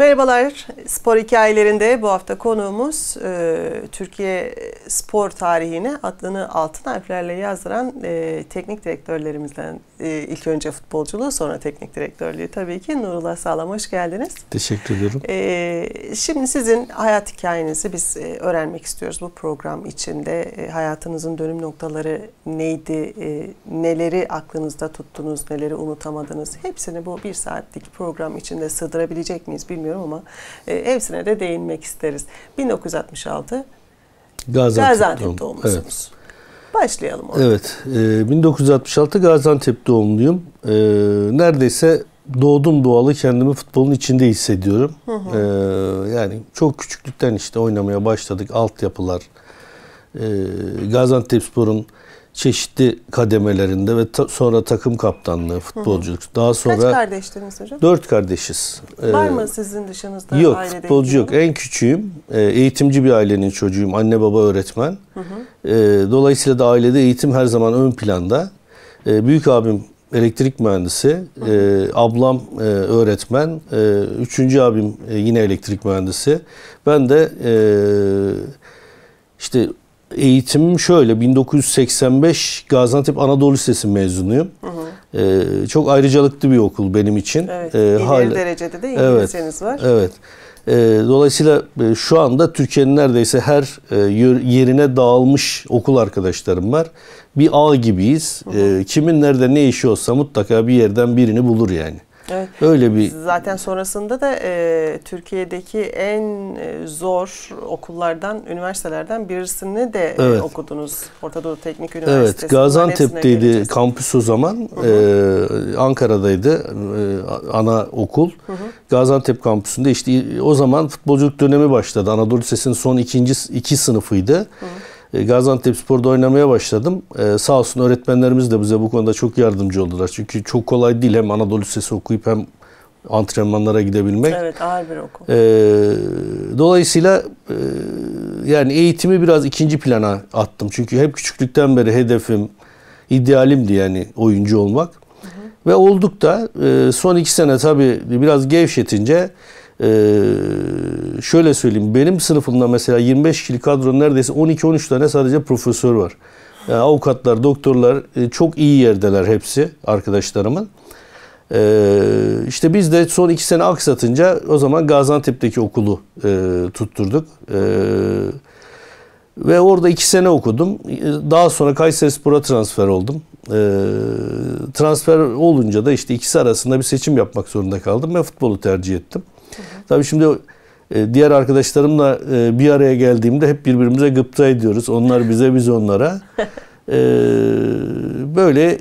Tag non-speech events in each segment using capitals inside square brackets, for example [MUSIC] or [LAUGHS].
Merhabalar, spor hikayelerinde bu hafta konuğumuz e, Türkiye spor tarihini adını altın harflerle yazdıran e, teknik direktörlerimizden e, ilk önce futbolculuğu sonra teknik direktörlüğü tabii ki Nurullah Sağlam hoş geldiniz. Teşekkür ederim. E, şimdi sizin hayat hikayenizi biz e, öğrenmek istiyoruz bu program içinde. E, hayatınızın dönüm noktaları neydi, e, neleri aklınızda tuttunuz, neleri unutamadınız hepsini bu bir saatlik program içinde sığdırabilecek miyiz bilmiyorum istemiyorum ama e, hepsine de değinmek isteriz. 1966 Gaziantep, Gaziantep doğumlusunuz. Evet. Başlayalım orada. Evet. E, 1966 Gaziantep doğumluyum. E, neredeyse doğdum doğalı kendimi futbolun içinde hissediyorum. Hı hı. E, yani çok küçüklükten işte oynamaya başladık. Altyapılar. E, Gaziantep Spor'un çeşitli kademelerinde ve ta, sonra takım kaptanlığı, futbolculuk. Daha sonra Kaç kardeştiniz hocam? Dört kardeşiz. Ee, Var mı sizin dışınızda yok, Yok, futbolcu yok. En küçüğüm. E, eğitimci bir ailenin çocuğuyum. Anne baba öğretmen. E, dolayısıyla da ailede eğitim her zaman ön planda. E, büyük abim elektrik mühendisi, e, ablam e, öğretmen, e, üçüncü abim e, yine elektrik mühendisi. Ben de e, işte Eğitim şöyle 1985 Gaziantep Anadolu Lisesi mezunuyum. Hı hı. Ee, çok ayrıcalıklı bir okul benim için. Evet, ee, hala, derecede de İngilizceniz evet, var. Evet. Ee, dolayısıyla e, şu anda Türkiye'nin neredeyse her e, yerine dağılmış okul arkadaşlarım var. Bir ağ gibiyiz. Hı hı. Ee, kimin nerede ne işi olsa mutlaka bir yerden birini bulur yani. Evet. Öyle bir Zaten sonrasında da e, Türkiye'deki en e, zor okullardan, üniversitelerden birisini de e, evet. okudunuz. Ortadoğu Teknik Üniversitesi. Evet, Gaziantep'teydi kampüs o zaman. Hı hı. E, Ankara'daydı e, ana okul. Hı hı. Gaziantep kampüsünde işte o zaman futbolculuk dönemi başladı. Anadolu Lisesi'nin son ikinci iki sınıfıydı. Hı hı. E, Gaziantep Spor'da oynamaya başladım. Ee, sağ olsun öğretmenlerimiz de bize bu konuda çok yardımcı oldular. Çünkü çok kolay değil hem Anadolu Lisesi okuyup hem antrenmanlara gidebilmek. Evet ağır bir okul. E, dolayısıyla e, yani eğitimi biraz ikinci plana attım. Çünkü hep küçüklükten beri hedefim, idealimdi yani oyuncu olmak. Hı hı. Ve olduk da son iki sene tabii biraz gevşetince ee, şöyle söyleyeyim. Benim sınıfımda mesela 25 kişilik kadro neredeyse 12-13 tane sadece profesör var. Yani ee, avukatlar, doktorlar e, çok iyi yerdeler hepsi arkadaşlarımın. Ee, işte biz de son iki sene aksatınca o zaman Gaziantep'teki okulu e, tutturduk. ve orada iki sene okudum. Daha sonra Kayseri Spor'a transfer oldum. transfer olunca da işte ikisi arasında bir seçim yapmak zorunda kaldım. ve futbolu tercih ettim. Tabii şimdi e, diğer arkadaşlarımla e, bir araya geldiğimde hep birbirimize gıpta ediyoruz. Onlar bize biz onlara. E, böyle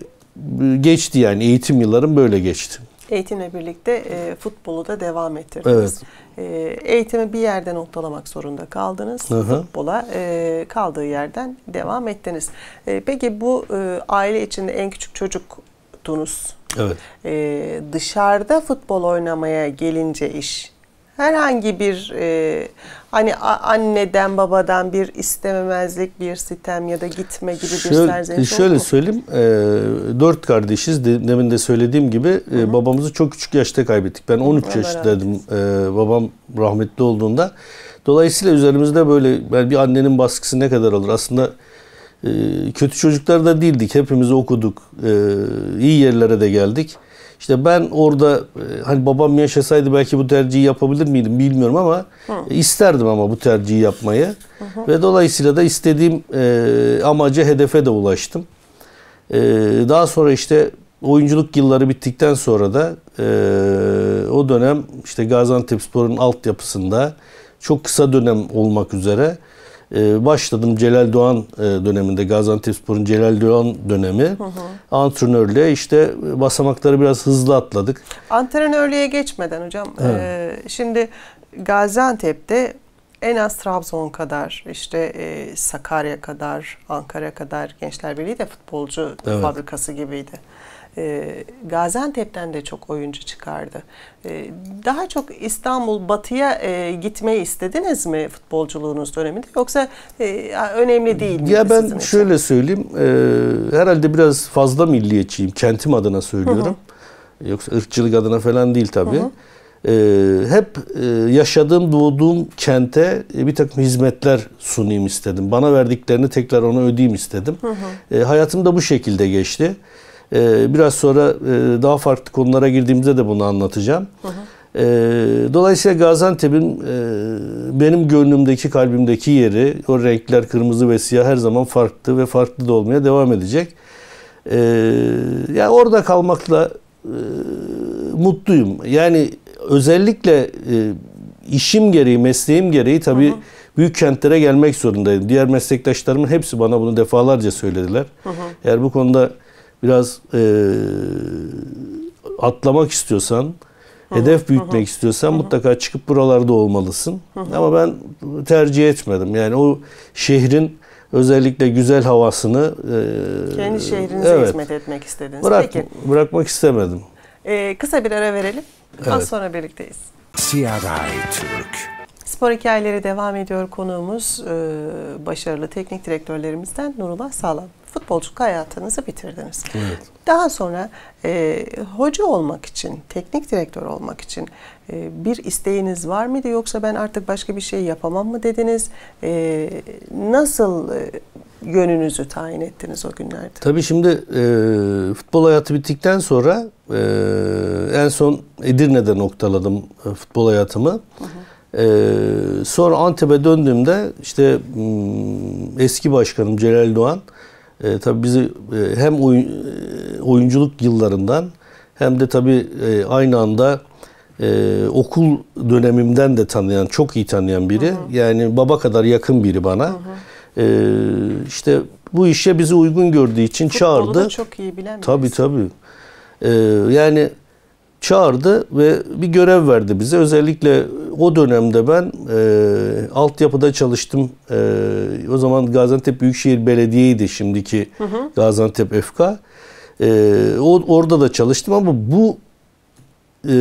geçti yani eğitim yıllarım böyle geçti. Eğitimle birlikte futbolu da devam ettirdiniz. Evet. eğitimi bir yerde noktalamak zorunda kaldınız. Hı hı. Futbola kaldığı yerden devam ettiniz. peki bu aile içinde en küçük çocuk tuttunuz. Evet. Ee, dışarıda futbol oynamaya gelince iş herhangi bir e, hani anneden babadan bir istememezlik, bir sitem ya da gitme gibi şöyle, bir serzeniş Şöyle mu? söyleyeyim, e, dört kardeşiz. demin de söylediğim gibi e, babamızı çok küçük yaşta kaybettik. Ben 13 hı yaşındaydım e, babam rahmetli olduğunda. Dolayısıyla üzerimizde böyle yani bir annenin baskısı ne kadar olur? Aslında ee, kötü çocuklar da değildik. Hepimiz okuduk. Ee, iyi yerlere de geldik. İşte ben orada e, hani babam yaşasaydı belki bu tercihi yapabilir miydim bilmiyorum ama Hı. isterdim ama bu tercihi yapmayı. Hı hı. Ve dolayısıyla da istediğim e, amaca, hedefe de ulaştım. E, daha sonra işte oyunculuk yılları bittikten sonra da e, o dönem işte Gaziantep Spor'un altyapısında çok kısa dönem olmak üzere ee, başladım Celal Doğan e, döneminde Gaziantepspor'un Celal Doğan dönemi. Hı hı. Antrenörle işte basamakları biraz hızlı atladık. Antrenörlüğe geçmeden hocam e, şimdi Gaziantep'te en az Trabzon kadar, işte e, Sakarya kadar, Ankara kadar Gençler Birliği de futbolcu evet. fabrikası gibiydi. Ee, Gaziantep'ten de çok oyuncu çıkardı. Ee, daha çok İstanbul batıya e, gitmeyi istediniz mi futbolculuğunuz döneminde yoksa e, önemli değil mi? Ya ben şöyle için? söyleyeyim. E, herhalde biraz fazla milliyetçiyim. Kentim adına söylüyorum. Hı hı. Yoksa ırkçılık adına falan değil tabii. Hı hı e, hep yaşadığım, doğduğum kente bir takım hizmetler sunayım istedim. Bana verdiklerini tekrar ona ödeyeyim istedim. Hı hı. hayatım da bu şekilde geçti. Ee, biraz sonra e, daha farklı konulara girdiğimizde de bunu anlatacağım. Hı hı. Ee, dolayısıyla Gaziantep'in e, benim gönlümdeki, kalbimdeki yeri, o renkler kırmızı ve siyah her zaman farklı ve farklı da olmaya devam edecek. Ee, ya yani orada kalmakla e, mutluyum. Yani özellikle işim gereği, mesleğim gereği tabii hı hı. büyük kentlere gelmek zorundaydım. Diğer meslektaşlarımın hepsi bana bunu defalarca söylediler. Hı hı. Eğer bu konuda biraz e, atlamak istiyorsan, hedef büyütmek istiyorsan mutlaka çıkıp buralarda olmalısın. Ama ben tercih etmedim. Yani o şehrin özellikle güzel havasını e, kendi şehrinize evet, hizmet etmek istediniz. Bırak, Peki. Bırakmak istemedim. Ee, kısa bir ara verelim. Evet. Az sonra birlikteyiz. CRI Türk. Spor hikayeleri devam ediyor konuğumuz. Ee, başarılı teknik direktörlerimizden Nurullah Sağlam futbolculuk hayatınızı bitirdiniz. Evet. Daha sonra e, hoca olmak için, teknik direktör olmak için e, bir isteğiniz var mıydı? Yoksa ben artık başka bir şey yapamam mı dediniz? E, nasıl e, yönünüzü tayin ettiniz o günlerde? Tabii şimdi e, futbol hayatı bittikten sonra e, en son Edirne'de noktaladım e, futbol hayatımı. Hı hı. Ee, sonra Antep'e döndüğümde işte hmm, eski başkanım Celal Doğan e, tabii bizi e, hem oy, e, oyunculuk yıllarından hem de tabii e, aynı anda e, okul dönemimden de tanıyan, çok iyi tanıyan biri. Hı hı. Yani baba kadar yakın biri bana. Hı hı. E, işte bu işe bizi uygun gördüğü için Futbolu çağırdı. Futbolu çok iyi bilen Tabii tabii. E, yani çağırdı ve bir görev verdi bize. Özellikle o dönemde ben e, altyapıda çalıştım. E, o zaman Gaziantep Büyükşehir Belediye'ydi şimdiki hı hı. Gaziantep FK. E, o, orada da çalıştım ama bu e,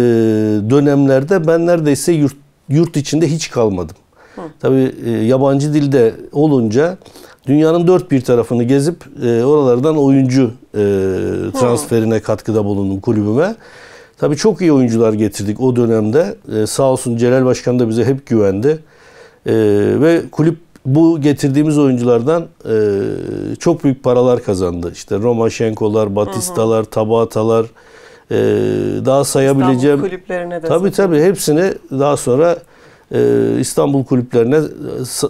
dönemlerde ben neredeyse yurt, yurt içinde hiç kalmadım. Hı. Tabii e, yabancı dilde olunca dünyanın dört bir tarafını gezip e, oralardan oyuncu e, transferine katkıda bulundum kulübüme. Hı. Tabii çok iyi oyuncular getirdik o dönemde. Ee, sağ olsun Celal Başkan da bize hep güvendi. Ee, ve kulüp bu getirdiğimiz oyunculardan e, çok büyük paralar kazandı. İşte Roma Şenkolar, Batistalar, hı hı. Tabatalar e, daha sayabileceğim. İstanbul kulüplerine de. Tabii zaten. tabii hepsini daha sonra e, İstanbul kulüplerine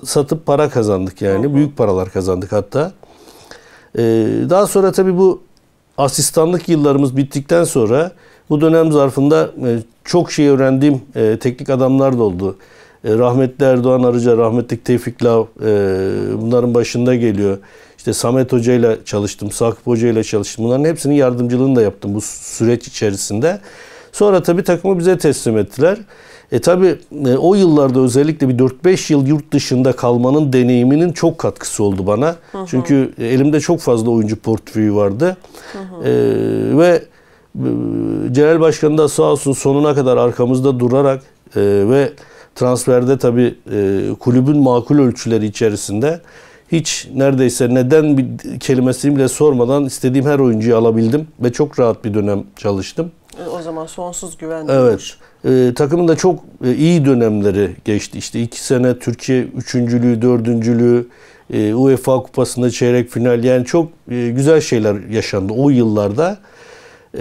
satıp para kazandık yani. Hı hı. Büyük paralar kazandık hatta. E, daha sonra tabii bu asistanlık yıllarımız bittikten sonra bu dönem zarfında e, çok şey öğrendiğim e, teknik adamlar da oldu. E, rahmetli Erdoğan Arıca, rahmetli Tevfik Lav bunların başında geliyor. İşte Samet Hoca ile çalıştım, Sakıp Hoca ile çalıştım. Bunların hepsinin yardımcılığını da yaptım bu süreç içerisinde. Sonra tabii takımı bize teslim ettiler. E tabi o yıllarda özellikle bir 4-5 yıl yurt dışında kalmanın deneyiminin çok katkısı oldu bana. Hı hı. Çünkü elimde çok fazla oyuncu portföyü vardı. Hı hı. E, ve Celal Başkan da sağ olsun sonuna kadar arkamızda durarak e, ve transferde tabi e, kulübün makul ölçüleri içerisinde hiç neredeyse neden bir kelimesini bile sormadan istediğim her oyuncuyu alabildim ve çok rahat bir dönem çalıştım. E, o zaman sonsuz güven. Evet. E, takımın da çok e, iyi dönemleri geçti. İşte iki sene Türkiye üçüncülüğü, dördüncülüğü, e, UEFA kupasında çeyrek final yani çok e, güzel şeyler yaşandı o yıllarda. Ee,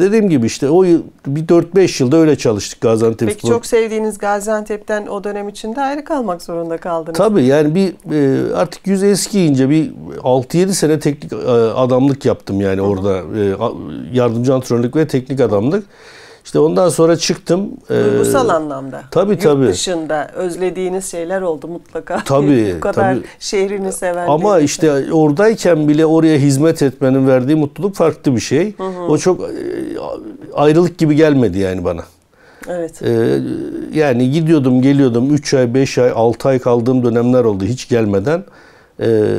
dediğim gibi işte o yıl, bir 4-5 yılda öyle çalıştık Gaziantep Peki çok sevdiğiniz Gaziantep'ten o dönem içinde ayrı kalmak zorunda kaldınız. Tabii yani bir e, artık yüz eskiyince bir 6-7 sene teknik e, adamlık yaptım yani Hı-hı. orada. E, yardımcı antrenörlük ve teknik adamlık. Hı-hı. İşte ondan sonra çıktım. E, Duygusal ee, anlamda. Tabii Yurt tabii. Yurt dışında özlediğiniz şeyler oldu mutlaka. [LAUGHS] Tabii. Bu kadar tabii. şehrini seven. Ama işte oradayken bile oraya hizmet etmenin verdiği mutluluk farklı bir şey. Hı hı. O çok e, ayrılık gibi gelmedi yani bana. Evet. Ee, yani gidiyordum geliyordum 3 ay 5 ay 6 ay kaldığım dönemler oldu hiç gelmeden. Ee,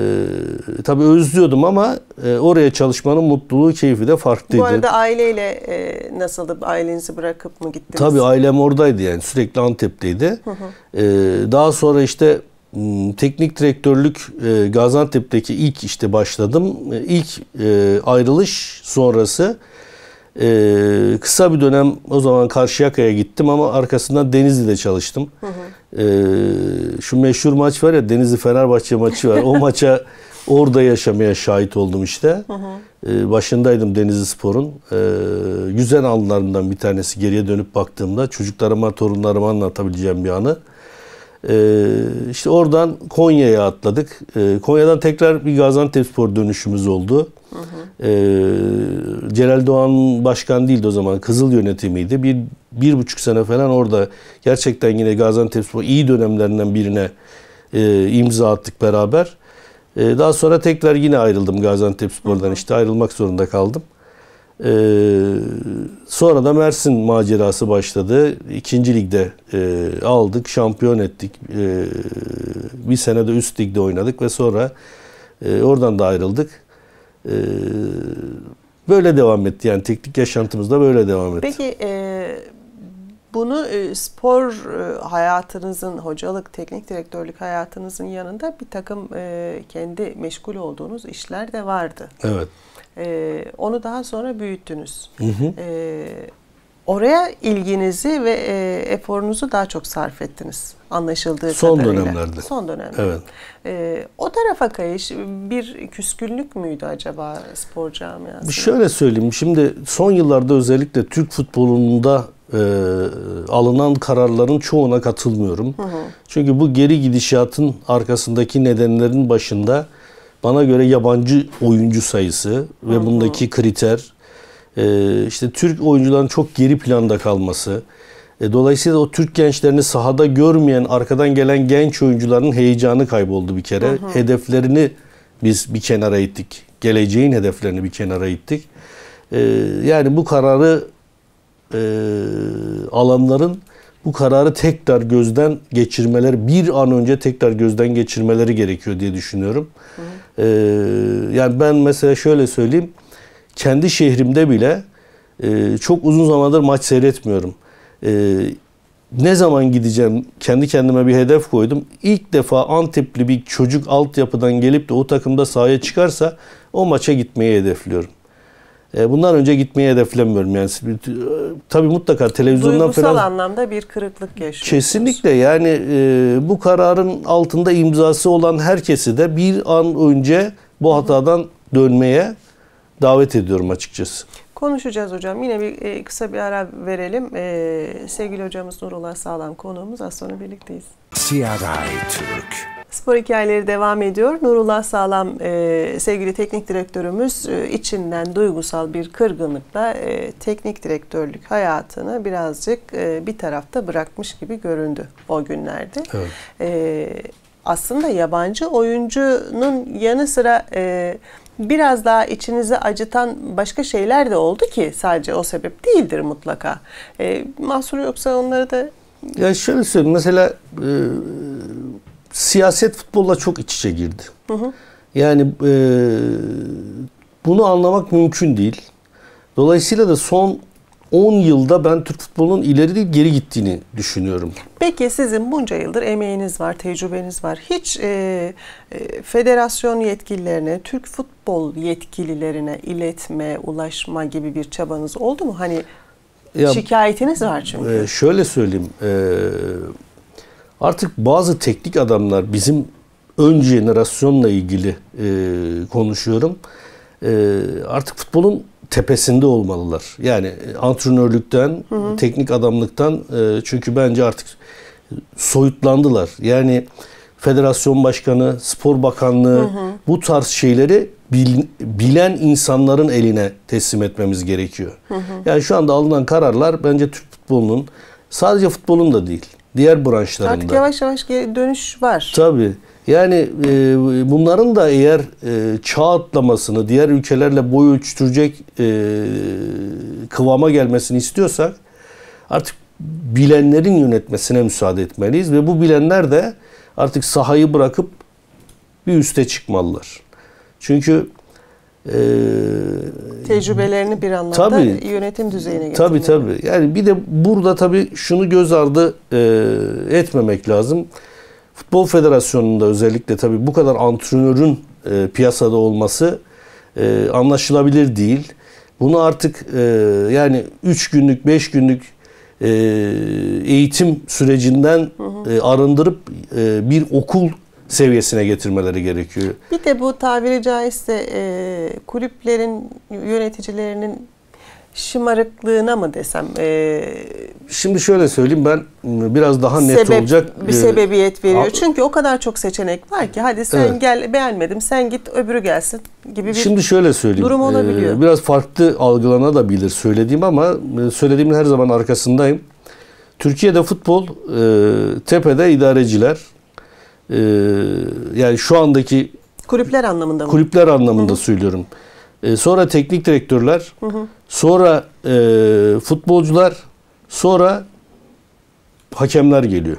tabii özlüyordum ama e, oraya çalışmanın mutluluğu, keyfi de farklıydı. Bu arada aileyle e, nasıldı? Ailenizi bırakıp mı gittiniz? Tabii ailem oradaydı yani. Sürekli Antep'teydi. Hı hı. E, daha sonra işte teknik direktörlük e, Gaziantep'teki ilk işte başladım. E, ilk e, ayrılış sonrası ee, kısa bir dönem o zaman Karşıyaka'ya gittim ama arkasından Denizli'de çalıştım. Hı hı. Ee, şu meşhur maç var ya Denizli Fenerbahçe maçı var. O [LAUGHS] maça orada yaşamaya şahit oldum işte. Hı hı. Ee, başındaydım Denizli Spor'un. Ee, güzel anlarından bir tanesi geriye dönüp baktığımda çocuklarıma, torunlarıma anlatabileceğim bir anı. Ee, işte oradan Konya'ya atladık. Ee, Konya'dan tekrar bir Gaziantepspor dönüşümüz oldu. Hı ee, hı. Celal Doğan başkan değildi o zaman. Kızıl yönetimiydi. Bir, bir buçuk sene falan orada gerçekten yine Gaziantepspor iyi dönemlerinden birine e, imza attık beraber. daha sonra tekrar yine ayrıldım Gaziantepspor'dan. Hı hı. İşte ayrılmak zorunda kaldım. E, sonra da Mersin macerası başladı. İkinci ligde e, aldık, şampiyon ettik. E, bir sene de üst ligde oynadık ve sonra e, oradan da ayrıldık. E, böyle devam etti. Yani teknik yaşantımız da böyle devam etti. Peki e, bunu e, spor e, hayatınızın, hocalık, teknik direktörlük hayatınızın yanında bir takım e, kendi meşgul olduğunuz işler de vardı. Evet. E, onu daha sonra büyüttünüz. Hı hı. E, oraya ilginizi ve e, eforunuzu daha çok sarf ettiniz anlaşıldığı Son kadarıyla. dönemlerde. Son dönemlerde. Evet. E, o tarafa kayış bir küskünlük müydü acaba spor camiasında? Şöyle söyleyeyim. Şimdi son yıllarda özellikle Türk futbolunda e, alınan kararların çoğuna katılmıyorum. Hı hı. Çünkü bu geri gidişatın arkasındaki nedenlerin başında bana göre yabancı oyuncu sayısı ve hı bundaki kriter e, işte Türk oyuncuların çok geri planda kalması. E, dolayısıyla o Türk gençlerini sahada görmeyen arkadan gelen genç oyuncuların heyecanı kayboldu bir kere. hı Hedeflerini biz bir kenara ittik. Geleceğin hedeflerini bir kenara ittik. E, yani bu kararı e, alanların bu kararı tekrar gözden geçirmeleri, bir an önce tekrar gözden geçirmeleri gerekiyor diye düşünüyorum. Hı. Ee, yani ben mesela şöyle söyleyeyim. Kendi şehrimde bile e, çok uzun zamandır maç seyretmiyorum. E, ne zaman gideceğim? Kendi kendime bir hedef koydum. İlk defa Antepli bir çocuk altyapıdan gelip de o takımda sahaya çıkarsa o maça gitmeyi hedefliyorum. E, bundan önce gitmeyi hedeflemiyorum yani. E, tabii mutlaka televizyondan Duygusal falan... anlamda bir kırıklık yaşıyorsunuz. Kesinlikle yani e, bu kararın altında imzası olan herkesi de bir an önce bu hatadan dönmeye davet ediyorum açıkçası. Konuşacağız hocam. Yine bir kısa bir ara verelim. sevgili hocamız Nurullah Sağlam konuğumuz. Az sonra birlikteyiz. CRI Türk Spor hikayeleri devam ediyor. Nurullah Sağlam e, sevgili teknik direktörümüz e, içinden duygusal bir kırgınlıkla e, teknik direktörlük hayatını birazcık e, bir tarafta bırakmış gibi göründü o günlerde. Evet. E, aslında yabancı oyuncunun yanı sıra e, biraz daha içinizi acıtan başka şeyler de oldu ki sadece o sebep değildir mutlaka. E, mahsuru yoksa onları da... Ya şöyle söyleyeyim mesela e, siyaset futbolla çok iç içe girdi. Hı hı. Yani e, bunu anlamak mümkün değil. Dolayısıyla da son 10 yılda ben Türk futbolunun ileri değil geri gittiğini düşünüyorum. Peki sizin bunca yıldır emeğiniz var, tecrübeniz var. Hiç e, e, federasyon yetkililerine, Türk futbol yetkililerine iletme, ulaşma gibi bir çabanız oldu mu? Hani ya, şikayetiniz var çünkü. E, şöyle söyleyeyim. E, Artık bazı teknik adamlar bizim ön jenerasyonla ilgili e, konuşuyorum. E, artık futbolun tepesinde olmalılar. Yani e, antrenörlükten, hı hı. teknik adamlıktan e, çünkü bence artık soyutlandılar. Yani federasyon başkanı, spor bakanlığı hı hı. bu tarz şeyleri bil, bilen insanların eline teslim etmemiz gerekiyor. Hı hı. Yani şu anda alınan kararlar bence Türk futbolunun sadece futbolun da değil diğer branşlarında. Artık yavaş yavaş dönüş var. Tabii. Yani e, bunların da eğer e, çağ atlamasını, diğer ülkelerle boy ölçtürecek e, kıvama gelmesini istiyorsak artık bilenlerin yönetmesine müsaade etmeliyiz ve bu bilenler de artık sahayı bırakıp bir üste çıkmalılar. Çünkü e, tecrübelerini bir anlamda tabii, yönetim düzeyine getirmek. Tabii tabii. Yani bir de burada tabii şunu göz ardı e, etmemek lazım. Futbol Federasyonu'nda özellikle tabii bu kadar antrenörün e, piyasada olması e, anlaşılabilir değil. Bunu artık e, yani 3 günlük 5 günlük e, eğitim sürecinden hı hı. E, arındırıp e, bir okul seviyesine getirmeleri gerekiyor. Bir de bu tabiri caizse e, kulüplerin yöneticilerinin şımarıklığına mı desem? E, Şimdi şöyle söyleyeyim ben biraz daha net sebep, olacak. Bir e, sebebiyet veriyor. A, Çünkü o kadar çok seçenek var ki hadi sen evet. gel beğenmedim sen git öbürü gelsin gibi bir Şimdi şöyle söyleyeyim. durum e, olabiliyor. E, biraz farklı algılanabilir söylediğim ama e, söylediğimin her zaman arkasındayım. Türkiye'de futbol e, tepede idareciler, e, yani şu andaki kulüpler anlamında mı? Kulüpler anlamında Hı-hı. söylüyorum. E, sonra teknik direktörler, Hı-hı. sonra e, futbolcular, sonra hakemler geliyor.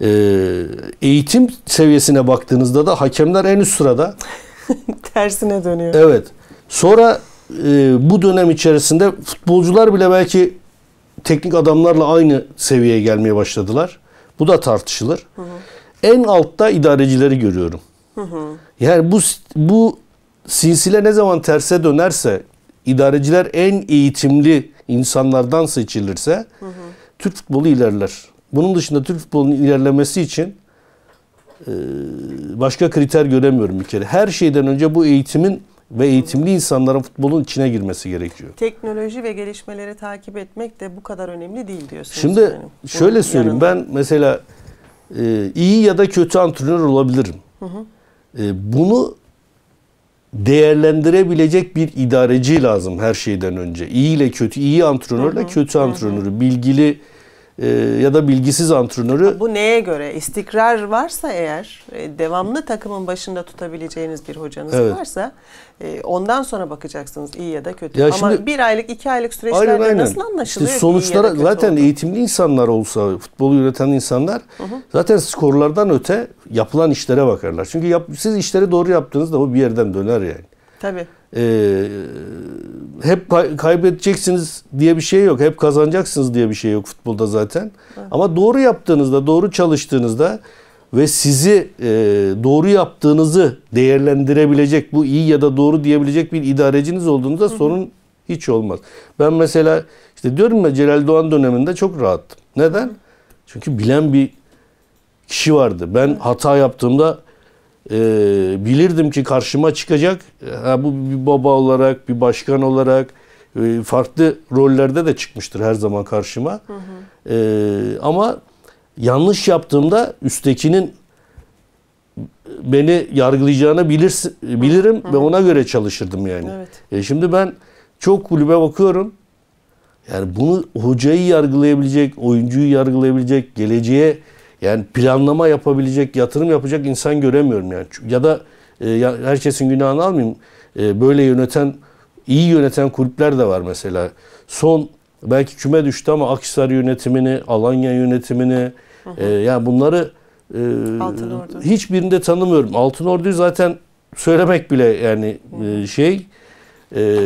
E, eğitim seviyesine baktığınızda da hakemler en üst sırada. [LAUGHS] Tersine dönüyor. Evet. Sonra e, bu dönem içerisinde futbolcular bile belki teknik adamlarla aynı seviyeye gelmeye başladılar. Bu da tartışılır. Hı hı en altta idarecileri görüyorum. Hı hı. Yani bu bu silsile ne zaman terse dönerse idareciler en eğitimli insanlardan seçilirse hı hı. Türk futbolu ilerler. Bunun dışında Türk futbolunun ilerlemesi için başka kriter göremiyorum bir kere. Her şeyden önce bu eğitimin ve eğitimli insanların futbolun içine girmesi gerekiyor. Teknoloji ve gelişmeleri takip etmek de bu kadar önemli değil diyorsunuz. Şimdi benim. şöyle Bunun söyleyeyim yanında. ben mesela e, iyi ya da kötü antrenör olabilirim. Hı hı. E, bunu değerlendirebilecek bir idareci lazım her şeyden önce. İyi ile kötü, iyi antrenörle hı hı. kötü antrenörü, hı hı. bilgili e, ya da bilgisiz antrenörü. Bu neye göre? İstikrar varsa eğer, e, devamlı takımın başında tutabileceğiniz bir hocanız evet. varsa e, ondan sonra bakacaksınız iyi ya da kötü. Ya Ama şimdi, bir aylık, iki aylık süreçlerde aynen, aynen. nasıl anlaşılıyor? İşte sonuçlara zaten oldu? eğitimli insanlar olsa, futbolu yöneten insanlar hı hı. zaten skorlardan öte yapılan işlere bakarlar. Çünkü yap, siz işleri doğru yaptığınızda o bir yerden döner yani. Tabii e, hep kay- kaybedeceksiniz diye bir şey yok. Hep kazanacaksınız diye bir şey yok futbolda zaten. Evet. Ama doğru yaptığınızda, doğru çalıştığınızda ve sizi e, doğru yaptığınızı değerlendirebilecek, bu iyi ya da doğru diyebilecek bir idareciniz olduğunda sorun hiç olmaz. Ben mesela işte diyorum ya Celal Doğan döneminde çok rahattım. Neden? Çünkü bilen bir kişi vardı. Ben hata yaptığımda e, bilirdim ki karşıma çıkacak. Ha, bu bir baba olarak, bir başkan olarak e, farklı rollerde de çıkmıştır her zaman karşıma. Hı hı. E, ama yanlış yaptığımda üsttekinin beni yargılayacağını bilir, bilirim hı hı. ve ona göre çalışırdım yani. Evet. E şimdi ben çok kulübe bakıyorum. Yani bunu hocayı yargılayabilecek, oyuncuyu yargılayabilecek, geleceğe yani planlama yapabilecek, yatırım yapacak insan göremiyorum yani. Ya da e, herkesin günahını almayayım. E, böyle yöneten, iyi yöneten kulüpler de var mesela. Son belki küme düştü ama Akhisar yönetimini, Alanya yönetimini E, yani bunları e, hiçbirinde tanımıyorum. Altın Ordu'yu zaten söylemek bile yani e, şey e,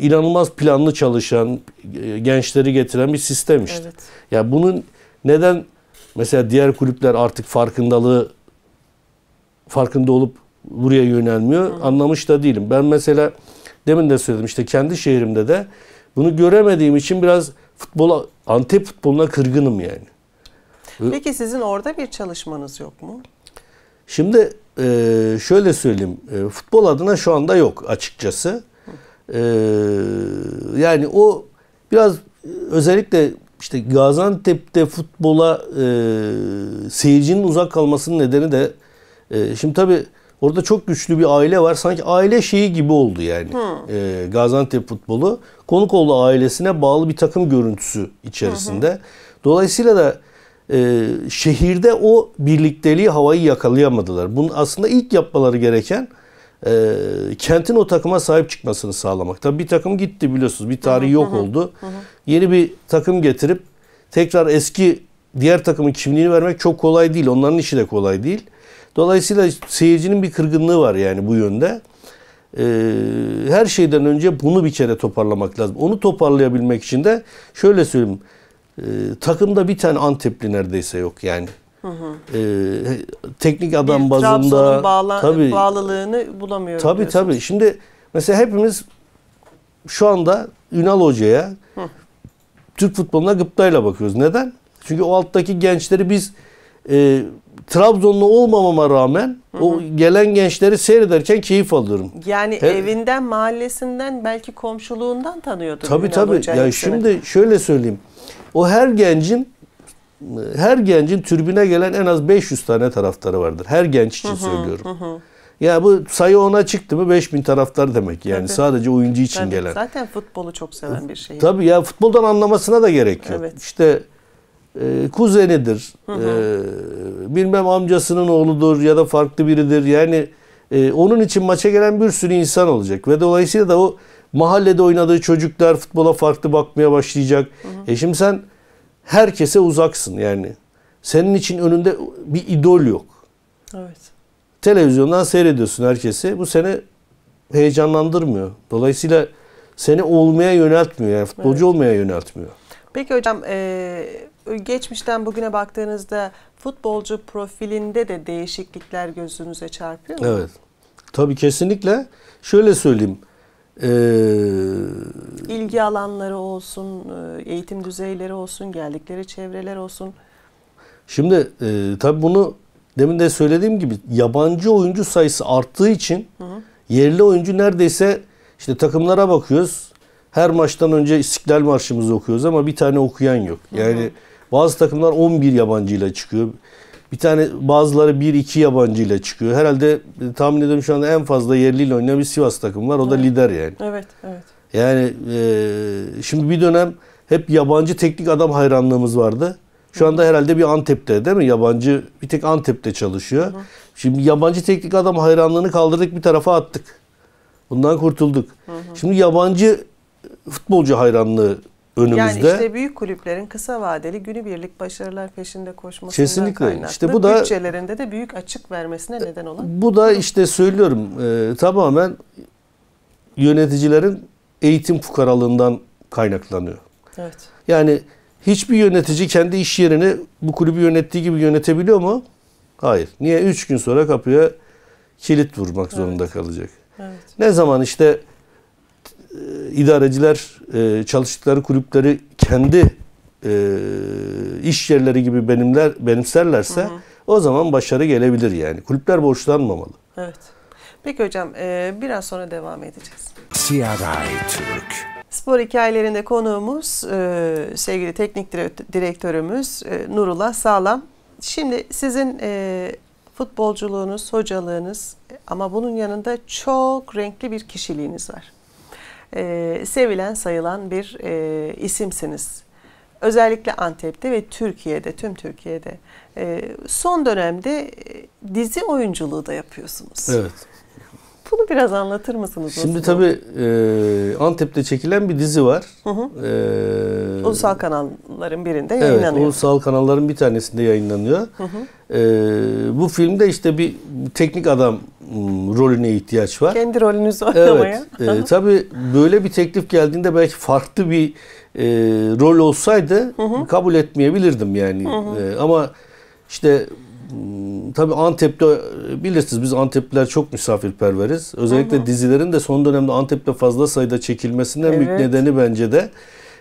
inanılmaz planlı çalışan, e, gençleri getiren bir sistem işte. Evet. Ya yani bunun neden Mesela diğer kulüpler artık farkındalığı farkında olup buraya yönelmiyor. Hı. Anlamış da değilim. Ben mesela demin de söyledim işte kendi şehrimde de bunu göremediğim için biraz futbola Antep futboluna kırgınım yani. Peki sizin orada bir çalışmanız yok mu? Şimdi e, şöyle söyleyeyim. E, futbol adına şu anda yok açıkçası. E, yani o biraz e, özellikle işte Gaziantep'te futbola e, seyircinin uzak kalmasının nedeni de e, şimdi tabii orada çok güçlü bir aile var. Sanki aile şeyi gibi oldu yani. E, Gaziantep futbolu konuk oldu ailesine bağlı bir takım görüntüsü içerisinde. Hmm. Dolayısıyla da e, şehirde o birlikteliği havayı yakalayamadılar. Bunun aslında ilk yapmaları gereken e, kentin o takıma sahip çıkmasını sağlamak. Tabii bir takım gitti biliyorsunuz. Bir tarihi yok oldu. Yeni bir takım getirip tekrar eski diğer takımın kimliğini vermek çok kolay değil. Onların işi de kolay değil. Dolayısıyla seyircinin bir kırgınlığı var yani bu yönde. Ee, her şeyden önce bunu bir kere toparlamak lazım. Onu toparlayabilmek için de şöyle söyleyeyim. E, takımda bir tane Antepli neredeyse yok yani. Hı hı. E, teknik adam bir bazında bağla, tabii, bağlılığını bulamıyorum. Tabii tabii. Şimdi mesela hepimiz şu anda Ünal Hoca'ya Türk futboluna gıptayla bakıyoruz. Neden? Çünkü o alttaki gençleri biz e, Trabzonlu olmamama rağmen hı hı. o gelen gençleri seyrederken keyif alıyorum. Yani He, evinden, mahallesinden, belki komşuluğundan tanıyordun. Tabii Ünal tabii. ya hepsini. şimdi şöyle söyleyeyim. O her gencin her gencin türbüne gelen en az 500 tane taraftarı vardır. Her genç için hı hı, söylüyorum. Hı Ya bu sayı ona çıktı mı 5000 taraftar demek yani tabii. sadece oyuncu için tabii. gelen. Zaten futbolu çok seven bir şey. Tabii ya futboldan anlamasına da gerek yok. Evet. İşte e, kuzenidir, hı hı. E, bilmem amcasının oğludur ya da farklı biridir. Yani e, onun için maça gelen bir sürü insan olacak ve dolayısıyla da o mahallede oynadığı çocuklar futbola farklı bakmaya başlayacak. Hı hı. E şimdi sen herkese uzaksın yani. Senin için önünde bir idol yok. Evet. Televizyondan seyrediyorsun herkesi. Bu seni heyecanlandırmıyor. Dolayısıyla seni olmaya yöneltmiyor. Yani futbolcu evet. olmaya yöneltmiyor. Peki hocam geçmişten bugüne baktığınızda futbolcu profilinde de değişiklikler gözünüze çarpıyor mu? Evet. Tabii kesinlikle. Şöyle söyleyeyim. Ee, ilgi alanları olsun, e, eğitim düzeyleri olsun, geldikleri çevreler olsun. Şimdi e, tabii bunu demin de söylediğim gibi yabancı oyuncu sayısı arttığı için hı hı. yerli oyuncu neredeyse işte takımlara bakıyoruz. Her maçtan önce İstiklal Marşı'mızı okuyoruz ama bir tane okuyan yok. Yani hı hı. bazı takımlar 11 yabancıyla çıkıyor. Bir tane bazıları bir iki yabancı ile çıkıyor. Herhalde e, tahmin ediyorum şu anda en fazla yerliyle oynayan bir Sivas takım var. O da evet. lider yani. Evet, evet. Yani e, şimdi bir dönem hep yabancı teknik adam hayranlığımız vardı. Şu anda herhalde bir Antep'te değil mi? Yabancı bir tek Antep'te çalışıyor. Hı. Şimdi yabancı teknik adam hayranlığını kaldırdık bir tarafa attık. Bundan kurtulduk. Hı hı. Şimdi yabancı futbolcu hayranlığı önümüzde. Yani işte büyük kulüplerin kısa vadeli günübirlik başarılar peşinde koşması Kesinlikle. kaynaklı işte bu da, bütçelerinde de büyük açık vermesine e, neden olan. Bu da işte söylüyorum e, tamamen yöneticilerin eğitim fukaralığından kaynaklanıyor. Evet. Yani hiçbir yönetici kendi iş yerini bu kulübü yönettiği gibi yönetebiliyor mu? Hayır. Niye? Üç gün sonra kapıya kilit vurmak evet. zorunda kalacak. Evet. Ne zaman işte e, idareciler e, çalıştıkları kulüpleri kendi e, iş yerleri gibi benimler benimserlerse hı hı. o zaman başarı gelebilir yani. Kulüpler borçlanmamalı. Evet. Peki hocam e, biraz sonra devam edeceğiz. CRI Türk. Spor hikayelerinde konuğumuz e, sevgili teknik direktörümüz e, Nurullah Sağlam. Şimdi sizin e, futbolculuğunuz, hocalığınız ama bunun yanında çok renkli bir kişiliğiniz var e, sevilen sayılan bir e, isimsiniz. Özellikle Antep'te ve Türkiye'de, tüm Türkiye'de. E, son dönemde e, dizi oyunculuğu da yapıyorsunuz. Evet. Bunu biraz anlatır mısınız? Şimdi tabii e, Antep'te çekilen bir dizi var. Hı hı. E, ulusal kanalların birinde yayınlanıyor. Evet, ulusal kanalların bir tanesinde yayınlanıyor. Hı hı. E, bu filmde işte bir teknik adam hmm, rolüne ihtiyaç var. Kendi rolünüzü oynamaya. Evet. E, tabii böyle bir teklif geldiğinde belki farklı bir e, rol olsaydı hı hı. kabul etmeyebilirdim yani. Hı hı. E, ama işte Hmm, tabii Antep'te bilirsiniz biz Antepliler çok misafirperveriz. Özellikle Aha. dizilerin de son dönemde Antep'te fazla sayıda çekilmesinden evet. büyük nedeni bence de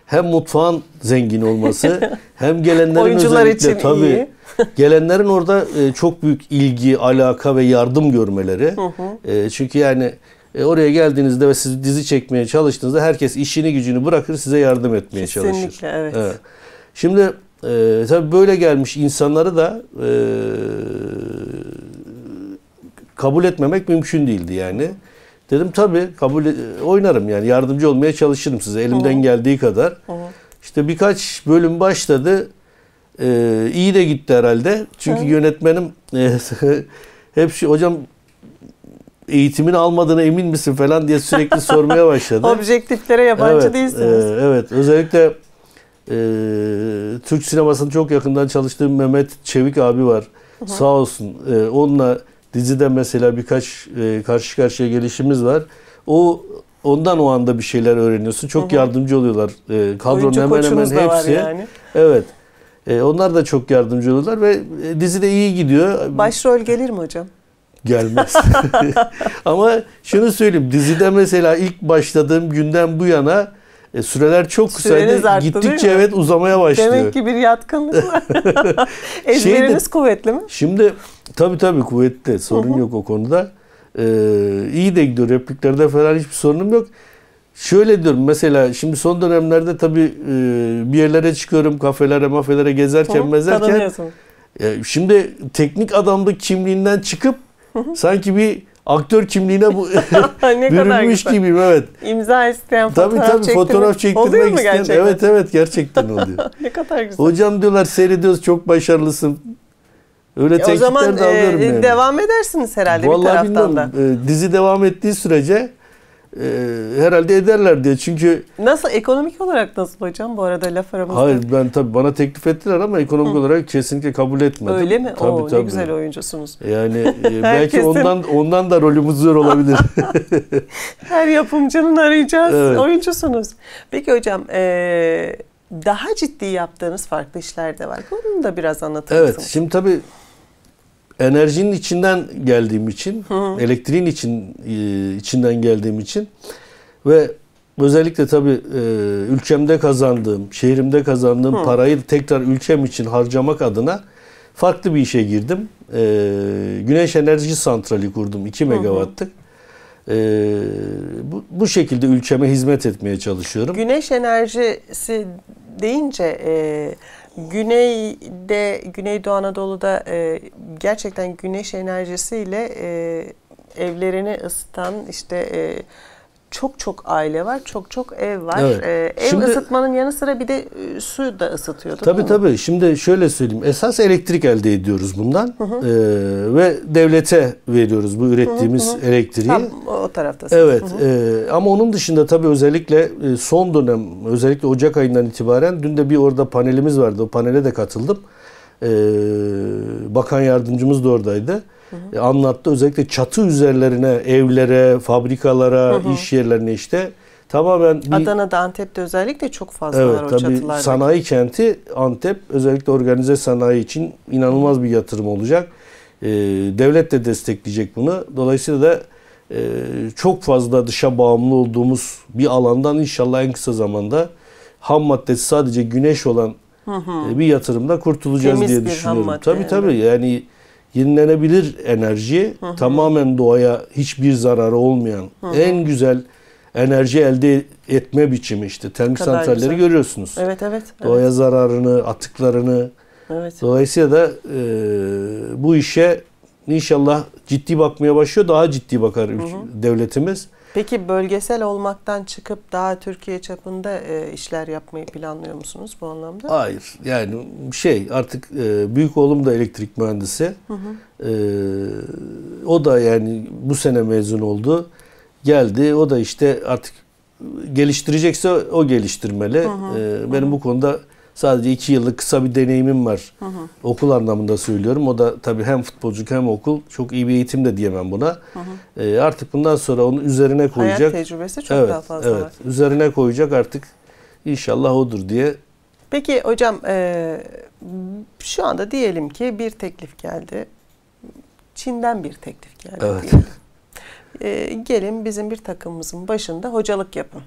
hem mutfağın zengin olması [LAUGHS] hem gelenlerin Oyuncular özellikle için tabii iyi. [LAUGHS] gelenlerin orada e, çok büyük ilgi, alaka ve yardım görmeleri. Hı hı. E, çünkü yani e, oraya geldiğinizde ve siz dizi çekmeye çalıştığınızda herkes işini gücünü bırakır size yardım etmeye Kesinlikle, çalışır. Kesinlikle evet. evet. Şimdi e, tabii böyle gelmiş insanları da e, kabul etmemek mümkün değildi yani. Dedim tabii kabul oynarım yani yardımcı olmaya çalışırım size elimden Hı. geldiği kadar. Hı. İşte birkaç bölüm başladı. Ee, iyi de gitti herhalde. Çünkü Hı. yönetmenim e, [LAUGHS] hepsi hocam eğitimini almadığına emin misin falan diye sürekli sormaya [LAUGHS] başladı. Objektiflere yabancı evet, e, değilsiniz. E, evet özellikle e, Türk sinemasını çok yakından çalıştığım Mehmet Çevik abi var. Hı-hı. Sağ olsun. E, onunla dizide mesela birkaç e, karşı karşıya gelişimiz var. O ondan o anda bir şeyler öğreniyorsun. Çok Hı-hı. yardımcı oluyorlar. E, kadronun Oyuncu hemen hemen hepsi. Var yani. Evet. E, onlar da çok yardımcı oluyorlar ve e, dizi iyi gidiyor. Başrol gelir mi hocam? Gelmez. [LAUGHS] Ama şunu söyleyeyim dizide mesela ilk başladığım günden bu yana e, süreler çok kısaydı. Hani arttı, Gittikçe evet uzamaya başlıyor. Demek ki bir yatkınlık var. [LAUGHS] [LAUGHS] Ezberiniz kuvvetli mi? Şimdi tabii tabii kuvvetli. Sorun yok o konuda. Ee, iyi de gidiyor. Repliklerde falan hiçbir sorunum yok. Şöyle diyorum mesela şimdi son dönemlerde tabii e, bir yerlere çıkıyorum kafelere mafelere gezerken hı mezerken. E, şimdi teknik adamlık kimliğinden çıkıp sanki bir aktör kimliğine bu [LAUGHS] [LAUGHS] bürünmüş gibiyim evet. İmza isteyen fotoğraf tabii, tabii, çektirmek. çektirmek oluyor mu isteyen, gerçekten? Evet evet gerçekten oluyor. [LAUGHS] ne kadar güzel. Hocam diyorlar seyrediyoruz çok başarılısın. Öyle e, o zaman e, yani. devam edersiniz herhalde Vallahi bir taraftan bilmiyorum. da. E, dizi devam ettiği sürece e, herhalde ederler diye. Çünkü Nasıl ekonomik olarak nasıl hocam bu arada laf aramızda? Hayır ben tabii bana teklif ettiler ama ekonomik Hı. olarak kesinlikle kabul etmedim. Öyle mi? Tabii, Oo, tabii. ne güzel oyuncusunuz. Yani e, [LAUGHS] belki ondan ondan da rolümüz zor olabilir. [LAUGHS] Her yapımcının arayacağız evet. oyuncusunuz. Peki hocam e, daha ciddi yaptığınız farklı işler de var. Bunu da biraz anlatır mısınız? Evet. Şimdi tabii enerjinin içinden geldiğim için, Hı. elektriğin için e, içinden geldiğim için ve özellikle tabii e, ülkemde kazandığım, şehrimde kazandığım Hı. parayı tekrar ülkem için harcamak adına farklı bir işe girdim. E, güneş enerji santrali kurdum 2 megawattlık. E, bu, bu şekilde ülkeme hizmet etmeye çalışıyorum. Güneş enerjisi deyince e, Güneyde, Güneydoğu Anadolu'da e, gerçekten güneş enerjisiyle e, evlerini ısıtan işte e, çok çok aile var, çok çok ev var. Evet. Ee, ev Şimdi, ısıtmanın yanı sıra bir de e, su da ısıtıyordu. Tabii tabii. Şimdi şöyle söyleyeyim. Esas elektrik elde ediyoruz bundan. Hı hı. Ee, ve devlete veriyoruz bu ürettiğimiz hı hı. elektriği. Tam o taraftasın. Evet. Hı hı. E, ama onun dışında tabii özellikle e, son dönem, özellikle Ocak ayından itibaren dün de bir orada panelimiz vardı. O panele de katıldım. Ee, bakan yardımcımız da oradaydı hı. E, anlattı. Özellikle çatı üzerlerine, evlere, fabrikalara, hı hı. iş yerlerine işte tamamen bir, Adana'da Antep'te özellikle çok fazla evet, var o tabii çatılarda. Sanayi kenti Antep özellikle organize sanayi için inanılmaz bir yatırım olacak. E, devlet de destekleyecek bunu. Dolayısıyla da e, çok fazla dışa bağımlı olduğumuz bir alandan inşallah en kısa zamanda ham maddesi sadece güneş olan hı hı. bir yatırımda kurtulacağız Temiz diye düşünüyorum. Madde, tabii tabii evet. yani yenilenebilir enerji hı hı. tamamen doğaya hiçbir zararı olmayan hı hı. en güzel enerji elde etme biçimi işte termik santralleri güzel. görüyorsunuz. Evet evet. Doğaya evet. zararını, atıklarını. Evet. Dolayısıyla da e, bu işe inşallah ciddi bakmaya başlıyor. Daha ciddi bakar hı hı. devletimiz. Peki bölgesel olmaktan çıkıp daha Türkiye çapında e, işler yapmayı planlıyor musunuz bu anlamda? Hayır. Yani şey artık e, büyük oğlum da elektrik mühendisi. Hı hı. E, o da yani bu sene mezun oldu. Geldi. O da işte artık geliştirecekse o geliştirmeli. Hı hı. E, benim hı hı. bu konuda Sadece iki yıllık kısa bir deneyimim var. Hı hı. Okul anlamında söylüyorum. O da tabii hem futbolcuk hem okul. Çok iyi bir eğitim de diyemem buna. Hı hı. E, artık bundan sonra onu üzerine koyacak. Hayat tecrübesi çok evet, daha fazla evet. var. Üzerine koyacak artık inşallah odur diye. Peki hocam e, şu anda diyelim ki bir teklif geldi. Çin'den bir teklif geldi. Evet. E, gelin bizim bir takımımızın başında hocalık yapın.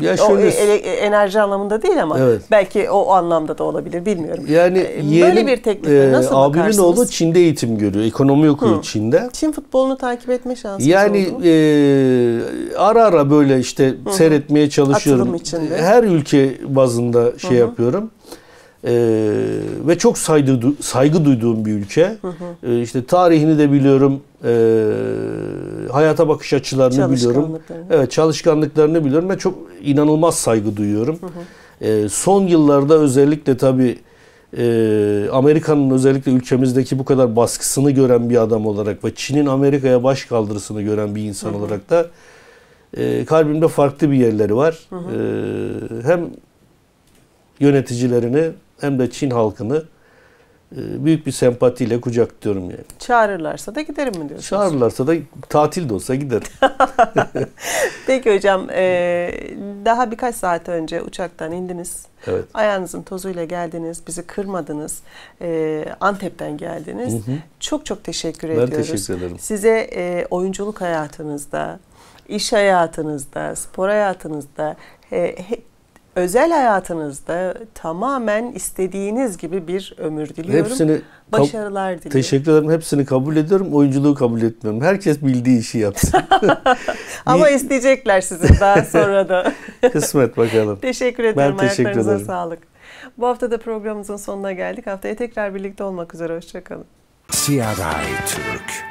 Ya şöyle, o e, enerji anlamında değil ama evet. belki o anlamda da olabilir bilmiyorum. Yani e, yeğenim, böyle bir teklife e, nasıl e, abimin oğlu Çin'de eğitim görüyor. Ekonomi okuyor Hı. Çin'de. Çin futbolunu takip etme şansı Yani e, ara ara böyle işte Hı. seyretmeye çalışıyorum. Atılım içinde. Her ülke bazında şey Hı. yapıyorum e, ve çok saygı, saygı duyduğum bir ülke. Hı hı. E, işte tarihini de biliyorum, e, hayata bakış açılarını biliyorum. Evet, çalışkanlıklarını biliyorum ve çok inanılmaz saygı duyuyorum. Hı hı. E, son yıllarda özellikle tabi e, Amerika'nın özellikle ülkemizdeki bu kadar baskısını gören bir adam olarak ve Çin'in Amerika'ya baş kaldırısını gören bir insan hı hı. olarak da e, kalbimde farklı bir yerleri var. Hı hı. E, hem yöneticilerini hem de Çin halkını e, büyük bir sempatiyle kucaklıyorum yani. Çağırırlarsa da giderim mi diyorsunuz? Çağırırlarsa da tatil de olsa giderim. [LAUGHS] Peki hocam e, daha birkaç saat önce uçaktan indiniz. Evet. Ayağınızın tozuyla geldiniz. Bizi kırmadınız. E, Antep'ten geldiniz. Hı hı. Çok çok teşekkür ben ediyoruz. Ben teşekkür ederim. Size oyunculuk hayatınızda, iş hayatınızda, spor hayatınızda özel hayatınızda tamamen istediğiniz gibi bir ömür diliyorum. Hepsini başarılar diliyorum. Teşekkür ederim. Hepsini kabul ediyorum. Oyunculuğu kabul etmiyorum. Herkes bildiği işi yapsın. [LAUGHS] Ama isteyecekler sizi daha [LAUGHS] sonra da. Kısmet bakalım. teşekkür ederim. Ben teşekkür ederim. sağlık. Bu hafta da programımızın sonuna geldik. Haftaya tekrar birlikte olmak üzere. Hoşçakalın. CRI Türk